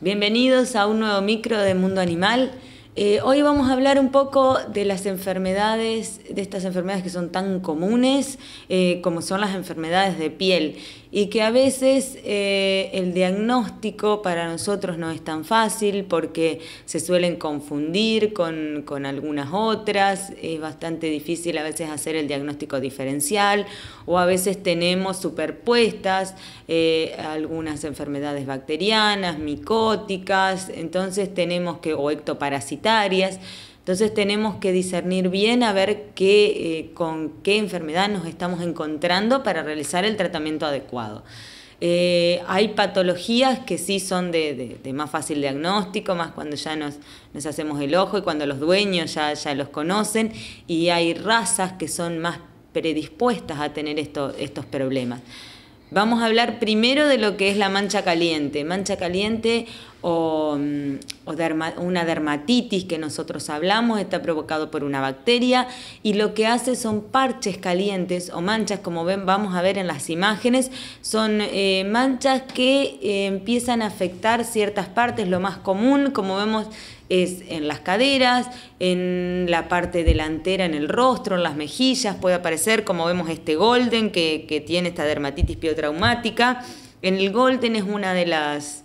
Bienvenidos a un nuevo micro de Mundo Animal. Eh, hoy vamos a hablar un poco de las enfermedades, de estas enfermedades que son tan comunes, eh, como son las enfermedades de piel y que a veces eh, el diagnóstico para nosotros no es tan fácil porque se suelen confundir con, algunas otras, es bastante difícil a veces hacer el diagnóstico diferencial o a veces tenemos superpuestas eh, algunas enfermedades bacterianas, micóticas, entonces tenemos que, o ectoparasitarias, entonces tenemos que discernir bien a ver qué, eh, con qué enfermedad nos estamos encontrando para realizar el tratamiento adecuado. Eh, hay patologías que sí son de, más fácil diagnóstico, más cuando ya nos, hacemos el ojo y cuando los dueños ya, los conocen, y hay razas que son más predispuestas a tener estos problemas. Vamos a hablar primero de lo que es la mancha caliente. Mancha caliente o, mm, una dermatitis que nosotros hablamos, está provocado por una bacteria y lo que hace son parches calientes o manchas, como ven, vamos a ver en las imágenes, son eh, manchas que eh, empiezan a afectar ciertas partes, lo más común, como vemos, es en las caderas, en la parte delantera, en el rostro, en las mejillas, puede aparecer, como vemos, este golden que, tiene esta dermatitis piotraumática En el golden es una de las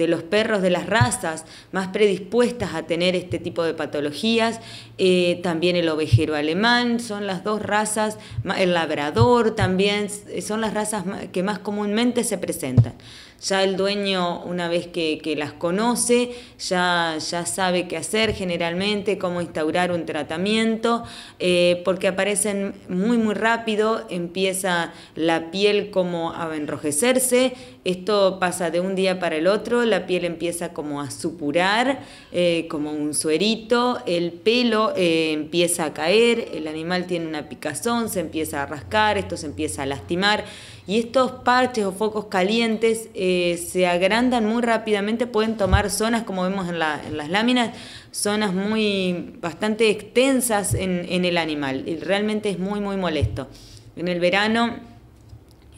de los perros, de las razas más predispuestas a tener este tipo de patologías, eh, también el ovejero alemán, son las dos razas, el labrador también, son las razas que más comúnmente se presentan ya el dueño, una vez que, las conoce, ya, ya sabe qué hacer generalmente, cómo instaurar un tratamiento, eh, porque aparecen muy, muy rápido, empieza la piel como a enrojecerse, esto pasa de un día para el otro, la piel empieza como a supurar, eh, como un suerito, el pelo eh, empieza a caer, el animal tiene una picazón, se empieza a rascar, esto se empieza a lastimar y estos parches o focos calientes eh, se agrandan muy rápidamente, pueden tomar zonas, como vemos en, la, en las láminas, zonas muy bastante extensas en, en el animal. Y realmente es muy, muy molesto. En el verano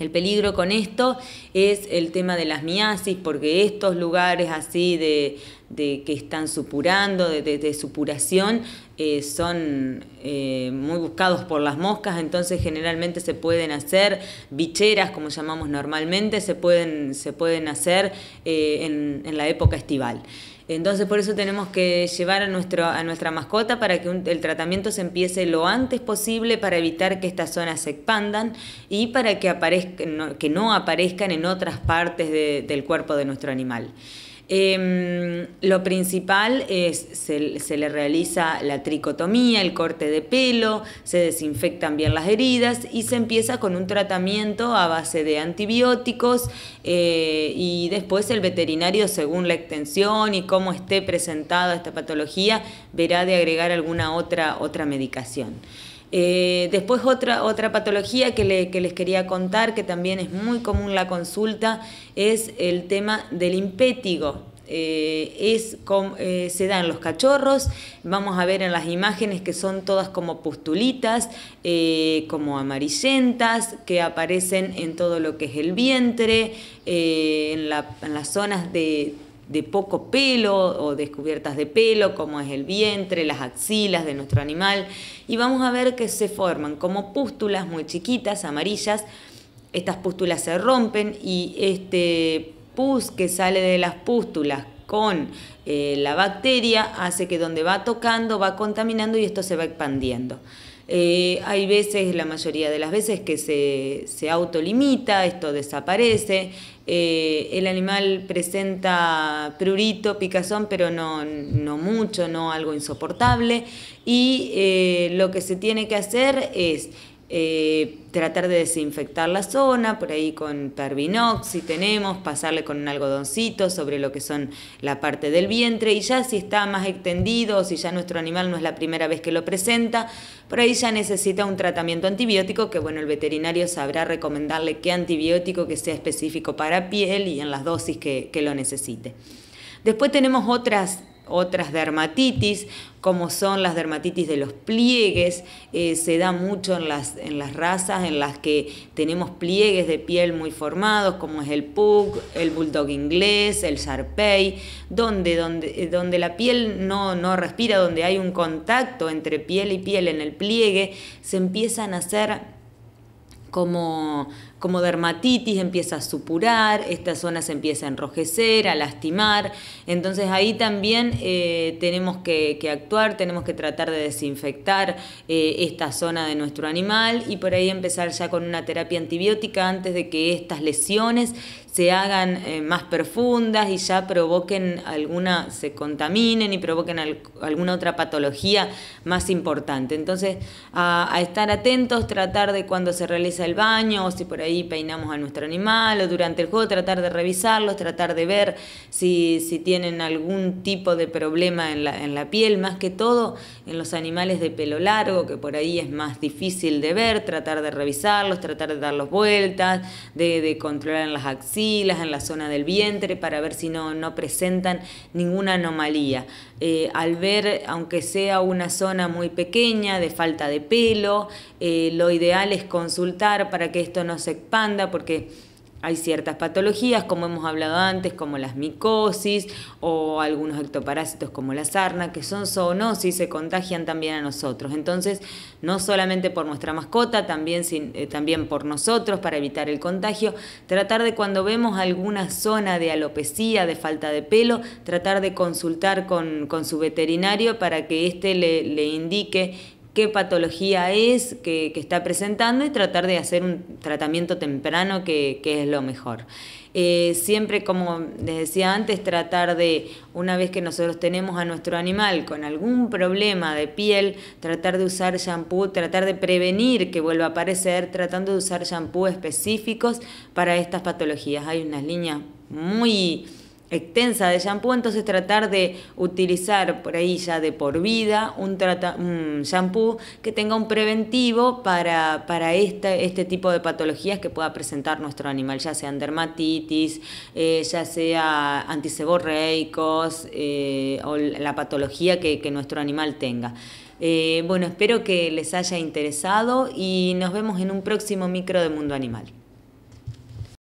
el peligro con esto es el tema de las miasis, porque estos lugares así de, que están supurando, de, supuración, eh, son eh, muy buscados por las moscas, entonces generalmente se pueden hacer bicheras, como llamamos normalmente, se pueden, se pueden hacer eh, en la época estival. Entonces por eso tenemos que llevar a, nuestro, a nuestra mascota para que el tratamiento se empiece lo antes posible para evitar que estas zonas se expandan y para que, no, que no aparezcan en otras partes del cuerpo de nuestro animal. Em, lo principal es, se, le realiza la tricotomía, el corte de pelo, se desinfectan bien las heridas y se empieza con un tratamiento a base de antibióticos eh, y después el veterinario, según la extensión y cómo esté presentada esta patología, verá de agregar alguna otra, otra medicación. Eh, después otra, otra patología que, les quería contar, que también es muy común la consulta, es el tema del impétigo. Eh, es eh, se da en los cachorros, vamos a ver en las imágenes que son todas como pustulitas, como amarillentas, que aparecen en todo lo que es el vientre, en las zonas de de poco pelo o descubiertas de pelo, como es el vientre, las axilas de nuestro animal, y vamos a ver que se forman como pústulas muy chiquitas, amarillas, estas pústulas se rompen y este pus que sale de las pústulas con eh, la bacteria hace que donde va tocando va contaminando y esto se va expandiendo. Eh, hay veces, la mayoría de las veces, que se, autolimita, esto desaparece. Eh, el animal presenta prurito, picazón, pero no, no mucho, no algo insoportable. Y eh, lo que se tiene que hacer es eh, tratar de desinfectar la zona, por ahí con Pervinox si tenemos, pasarle con un algodoncito sobre lo que son la parte del vientre y ya si está más extendido si ya nuestro animal no es la primera vez que lo presenta, por ahí ya necesita un tratamiento antibiótico que bueno, el veterinario sabrá recomendarle qué antibiótico que sea específico para piel y en las dosis que, que lo necesite. Después tenemos otras otras dermatitis, como son las dermatitis de los pliegues, eh, se da mucho en las, en las razas en las que tenemos pliegues de piel muy formados, como es el pug, el bulldog inglés, el sarpei, donde, donde, eh, donde la piel no, no respira, donde hay un contacto entre piel y piel en el pliegue, se empiezan a hacer como, como dermatitis, empieza a supurar, esta zona se empieza a enrojecer, a lastimar. Entonces ahí también eh, tenemos que, que, actuar, tenemos que tratar de desinfectar eh, esta zona de nuestro animal y por ahí empezar ya con una terapia antibiótica antes de que estas lesiones se hagan eh, más profundas y ya provoquen alguna, se contaminen y provoquen alguna otra patología más importante. Entonces, a, estar atentos, tratar de cuando se realiza el baño o si por ahí peinamos a nuestro animal o durante el juego, tratar de revisarlos, tratar de ver si, si tienen algún tipo de problema en la, en la piel, más que todo en los animales de pelo largo, que por ahí es más difícil de ver, tratar de revisarlos, tratar de darlos vueltas, de, controlar en las axilas, en la zona del vientre, para ver si no, no presentan ninguna anomalía. Eh, al ver, aunque sea una zona muy pequeña, de falta de pelo, eh, lo ideal es consultar para que esto no se expanda, porque hay ciertas patologías, como hemos hablado antes, como las micosis o algunos ectoparásitos como la sarna, que son zoonosis, se contagian también a nosotros. Entonces, no solamente por nuestra mascota, también, eh, también por nosotros para evitar el contagio, tratar de cuando vemos alguna zona de alopecia, de falta de pelo, tratar de consultar con, su veterinario para que éste le, le indique qué patología es que, está presentando y tratar de hacer un tratamiento temprano que, es lo mejor. Eh, siempre, como les decía antes, tratar de, una vez que nosotros tenemos a nuestro animal con algún problema de piel, tratar de usar shampoo, tratar de prevenir que vuelva a aparecer, tratando de usar shampoo específicos para estas patologías. Hay unas líneas muy extensa de shampoo, entonces tratar de utilizar por ahí ya de por vida un, shampoo que tenga un preventivo para, este, tipo de patologías que pueda presentar nuestro animal, ya sean dermatitis, eh, ya sea antiseborreicos eh, o la patología que, nuestro animal tenga. Eh, bueno, espero que les haya interesado y nos vemos en un próximo micro de Mundo Animal.